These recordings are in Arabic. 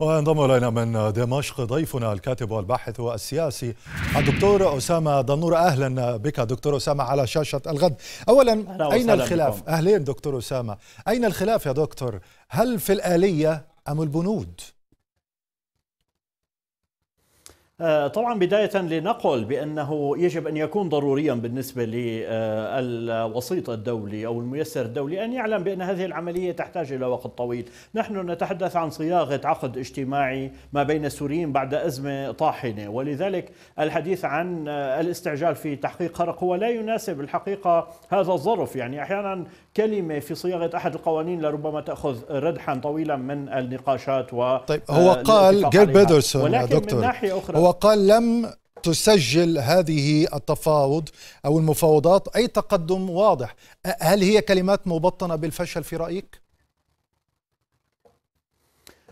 وينضم الينا من دمشق ضيفنا الكاتب والباحث السياسي الدكتور اسامه دنور اهلا بك دكتور اسامه على شاشه الغد. اولا اين الخلاف؟ بكم. اهلين دكتور اسامه، اين الخلاف يا دكتور؟ هل في الاليه ام البنود؟ آه، طبعا بداية لنقل بأنه يجب أن يكون ضروريا بالنسبة للوسيط الدولي أو الميسر الدولي أن يعلم بأن هذه العملية تحتاج إلى وقت طويل نحن نتحدث عن صياغة عقد اجتماعي ما بين السوريين بعد أزمة طاحنة ولذلك الحديث عن الاستعجال في تحقيق خرق هو لا يناسب الحقيقة هذا الظرف يعني أحيانا كلمة في صياغة أحد القوانين لربما تأخذ ردحا طويلا من النقاشات و طيب هو آه، قال جيل بيدرسون ولكن دكتور من ناحية أخرى هو وقال لم تسجل هذه التفاوض أو المفاوضات أي تقدم واضح هل هي كلمات مبطنة بالفشل في رأيك؟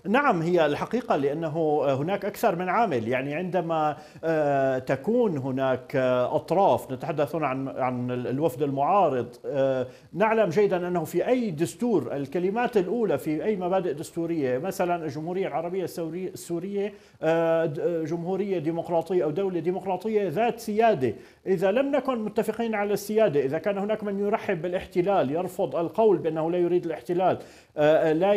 نعم هي الحقيقة لأنه هناك أكثر من عامل يعني عندما آه، تكون هناك أطراف نتحدث هنا عن عن الوفد المعارض آه، نعلم جيدا أنه في أي دستور الكلمات الأولى في أي مبادئ دستورية مثلا الجمهورية العربية السورية آه، جمهورية ديمقراطية أو دولة ديمقراطية ذات سيادة إذا لم نكن متفقين على السيادة إذا كان هناك من يرحب بالاحتلال يرفض القول بأنه لا يريد الاحتلال لا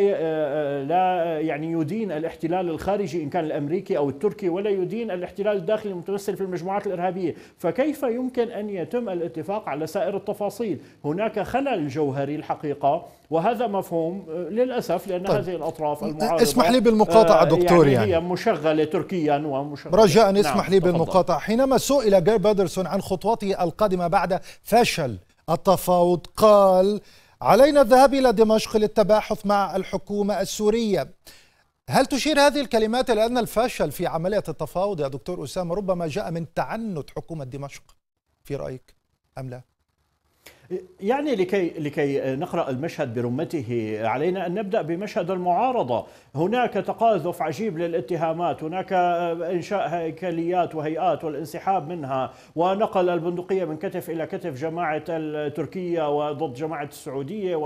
لا يعني يعني يدين الاحتلال الخارجي إن كان الأمريكي أو التركي ولا يدين الاحتلال الداخلي المتمثل في المجموعات الإرهابية فكيف يمكن أن يتم الاتفاق على سائر التفاصيل هناك خلل جوهري الحقيقة وهذا مفهوم آه، للأسف لأن طيب. هذه الأطراف المعارضة اسمح لي آه، بالمقاطعة يعني دكتور يعني, يعني. هي مشغلة تركيا ومشغلة رجاء نعم. اسمح لي بالمقاطعة حينما سئل جير بادرسون عن خطوته القادمة بعد فشل التفاوض قال علينا الذهاب إلى دمشق للتباحث مع الحكومة السورية هل تشير هذه الكلمات إلى أن الفشل في عملية التفاوض يا دكتور أسامة ربما جاء من تعنت حكومة دمشق في رأيك أم لا؟ يعني لكي لكي نقرا المشهد برمته علينا ان نبدا بمشهد المعارضه، هناك تقاذف عجيب للاتهامات، هناك انشاء هيكليات وهيئات والانسحاب منها، ونقل البندقيه من كتف الى كتف جماعه التركيه وضد جماعه السعوديه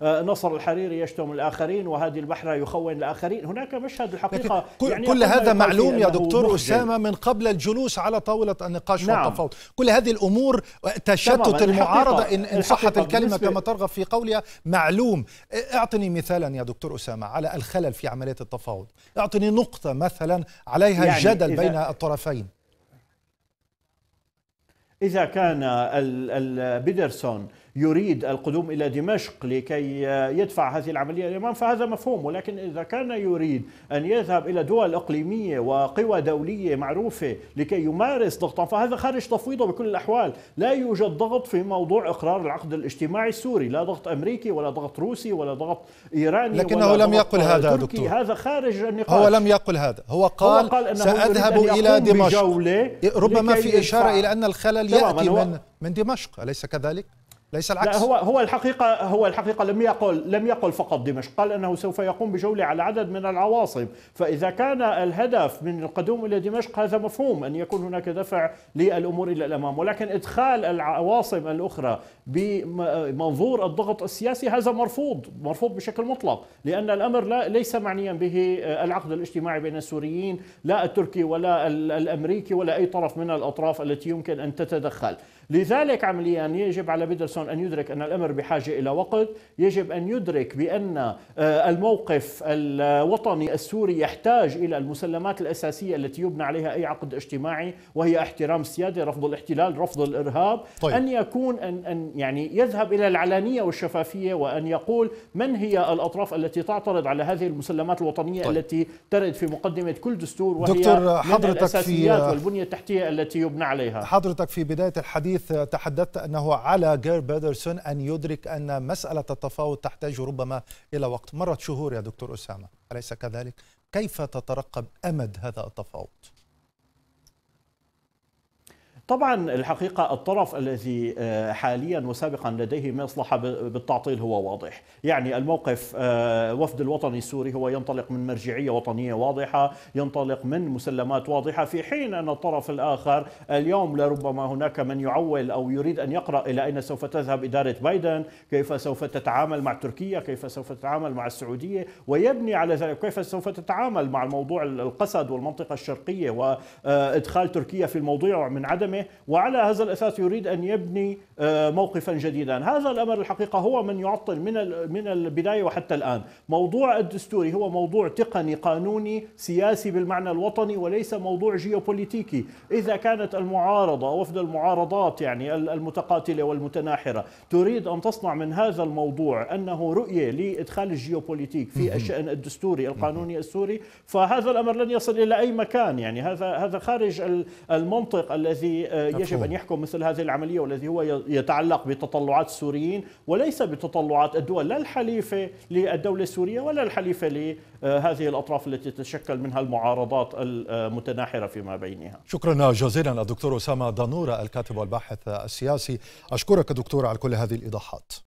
ونصر الحريري يشتم الاخرين وهذه البحرة يخون الاخرين، هناك مشهد الحقيقه كل, يعني كل هذا معلوم يا دكتور اسامه من قبل الجلوس على طاوله النقاش نعم. والتفاوض، كل هذه الامور تشتت المعارضه إن إن صحت الكلمة كما ترغب في قولها معلوم اعطني مثالا يا دكتور أسامة على الخلل في عملية التفاوض اعطني نقطة مثلا عليها يعني جدل بين الطرفين إذا كان بيدرسون يريد القدوم إلى دمشق لكي يدفع هذه العملية الأمام فهذا مفهوم ولكن إذا كان يريد أن يذهب إلى دول إقليمية وقوى دولية معروفة لكي يمارس ضغطا فهذا خارج تفويضه بكل الأحوال لا يوجد ضغط في موضوع إقرار العقد الاجتماعي السوري لا ضغط أمريكي ولا ضغط روسي ولا ضغط إيراني لكنه ولا لم يقل هذا تركي. دكتور هذا خارج النقاش هو لم يقل هذا هو قال, هو قال أنه سأذهب أن إلى دمشق ربما في إشارة إلى أن الخلل يأتي من من دمشق أليس كذلك؟ ليس العكس لا هو هو الحقيقه هو الحقيقه لم يقل لم يقل فقط دمشق قال انه سوف يقوم بجوله على عدد من العواصم فاذا كان الهدف من القدوم الى دمشق هذا مفهوم ان يكون هناك دفع للامور الى الامام ولكن ادخال العواصم الاخرى بمنظور الضغط السياسي هذا مرفوض مرفوض بشكل مطلق لان الامر لا ليس معنيا به آه، العقد الاجتماعي بين السوريين لا التركي ولا الامريكي ولا اي طرف من الاطراف التي يمكن ان تتدخل لذلك عمليا يجب على بيدرسون جونسون أن يدرك أن الأمر بحاجة إلى وقت يجب أن يدرك بأن آه، الموقف الوطني السوري يحتاج إلى المسلمات الأساسية التي يبنى عليها أي عقد اجتماعي وهي احترام السيادة رفض الاحتلال رفض الإرهاب طيب. أن يكون أن, أن يعني يذهب إلى العلانية والشفافية وأن يقول من هي الأطراف التي تعترض على هذه المسلمات الوطنية طيب. التي ترد في مقدمة كل دستور وهي دكتور حضرتك من الأساسيات في والبنية التحتية التي يبنى عليها حضرتك في بداية الحديث تحدثت أنه على جيرب بيدرسون أن يدرك أن مسألة التفاوض تحتاج ربما إلى وقت مرت شهور يا دكتور أسامة أليس كذلك؟ كيف تترقب أمد هذا التفاوض؟ طبعا الحقيقة الطرف الذي آه، حاليا وسابقا لديه مصلحة بالتعطيل هو واضح يعني الموقف آه، وفد الوطني السوري هو ينطلق من مرجعية وطنية واضحة ينطلق من مسلمات واضحة في حين أن الطرف الآخر اليوم لربما هناك من يعول أو يريد أن يقرأ إلى أين سوف تذهب إدارة بايدن كيف سوف تتعامل مع تركيا كيف سوف تتعامل مع السعودية ويبني على ذلك كيف سوف تتعامل مع الموضوع القسد والمنطقة الشرقية وإدخال آه، تركيا في الموضوع من عدمه وعلى هذا الأساس يريد أن يبني آه، موقفا جديدا هذا الأمر الحقيقة هو من يعطل من من البداية وحتى الآن موضوع الدستوري هو موضوع تقني قانوني سياسي بالمعنى الوطني وليس موضوع جيوبوليتيكي إذا كانت المعارضة وفد المعارضات يعني المتقاتلة والمتناحرة تريد أن تصنع من هذا الموضوع أنه رؤية لإدخال الجيوبوليتيك في الشأن الدستوري القانوني السوري فهذا الأمر لن يصل إلى أي مكان يعني هذا هذا خارج المنطق الذي آه، يجب أن يحكم مثل هذه العملية والذي هو يتعلق بتطلعات السوريين وليس بتطلعات الدول لا الحليفة للدولة السورية ولا الحليفة لهذه الأطراف التي تتشكل منها المعارضات المتناحرة فيما بينها شكرا جزيلا الدكتور أسامة دانورة الكاتب والباحث السياسي أشكرك دكتور على كل هذه الإيضاحات